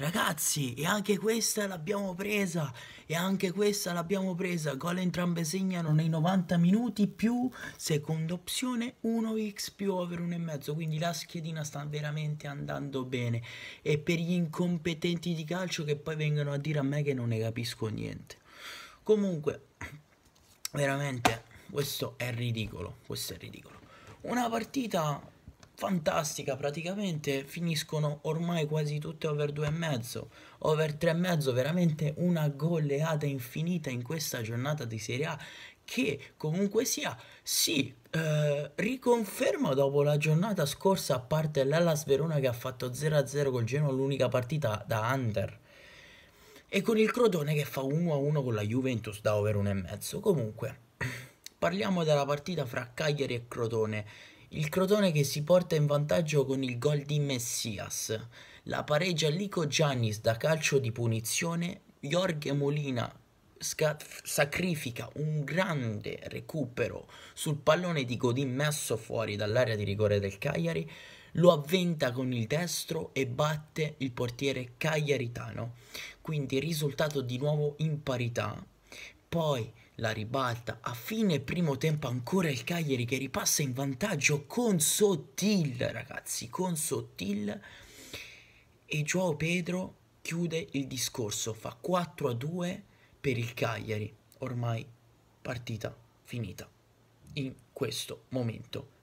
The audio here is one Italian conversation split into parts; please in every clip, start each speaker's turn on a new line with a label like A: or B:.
A: Ragazzi, e anche questa l'abbiamo presa, e anche questa l'abbiamo presa, gol entrambe segnano nei 90 minuti più seconda opzione 1x più over 1,5, quindi la schedina sta veramente andando bene. E per gli incompetenti di calcio che poi vengono a dire a me che non ne capisco niente. Comunque, veramente, questo è ridicolo, questo è ridicolo. Una partita fantastica, praticamente finiscono ormai quasi tutte over e mezzo over e mezzo veramente una goleata infinita in questa giornata di Serie A che comunque sia si eh, riconferma dopo la giornata scorsa a parte l'Ellas Verona che ha fatto 0-0 col Genoa l'unica partita da under e con il Crotone che fa 1-1 con la Juventus da over e mezzo comunque parliamo della partita fra Cagliari e Crotone il Crotone che si porta in vantaggio con il gol di Messias. La pareggia Lico Giannis da calcio di punizione. Jorge Molina sacrifica un grande recupero sul pallone di Godin messo fuori dall'area di rigore del Cagliari, lo avventa con il destro e batte il portiere cagliaritano. Quindi risultato di nuovo in parità. Poi la ribalta. A fine primo tempo ancora il Cagliari che ripassa in vantaggio con Sottil, ragazzi, con Sottil. E Joao Pedro chiude il discorso, fa 4 a 2 per il Cagliari. Ormai partita finita in questo momento.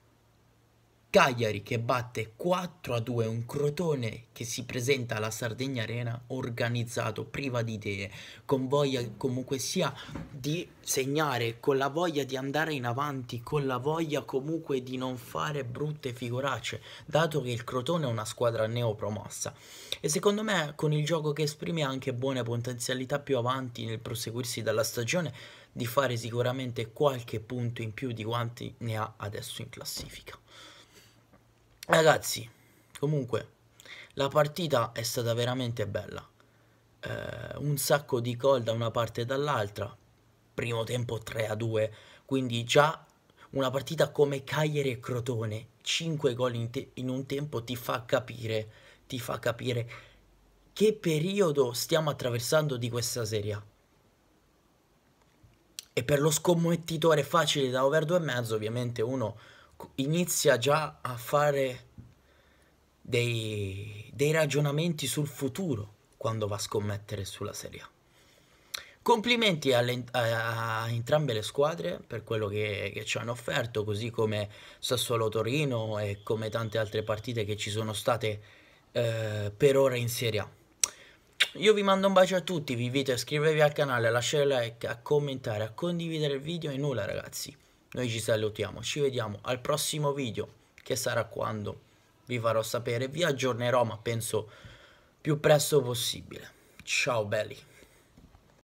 A: Cagliari che batte 4 a 2 un Crotone che si presenta alla Sardegna Arena organizzato, priva di idee, con voglia comunque sia di segnare, con la voglia di andare in avanti, con la voglia comunque di non fare brutte figuracce, dato che il Crotone è una squadra neopromossa. E secondo me con il gioco che esprime anche buone potenzialità più avanti nel proseguirsi della stagione di fare sicuramente qualche punto in più di quanti ne ha adesso in classifica. Ragazzi, comunque, la partita è stata veramente bella. Eh, un sacco di gol da una parte e dall'altra. Primo tempo 3 a 2, quindi già una partita come Cagliari e Crotone, 5 gol in, in, un tempo ti fa capire, ti fa capire che periodo stiamo attraversando di questa serie. E per lo scommettitore facile da over 2,5 ovviamente uno inizia già a fare dei, dei ragionamenti sul futuro quando va a scommettere sulla Serie A. Complimenti alle, a, a, entrambe le squadre per quello che, che, ci hanno offerto, così come Sassuolo Torino e come tante altre partite che ci sono state eh, per ora in Serie A. Io vi mando un bacio a tutti, vi invito a iscrivervi al canale, a lasciare like, a commentare, a condividere il video e nulla ragazzi noi ci salutiamo, ci vediamo al prossimo video che sarà quando vi farò sapere, vi aggiornerò ma penso più presto possibile. Ciao belli!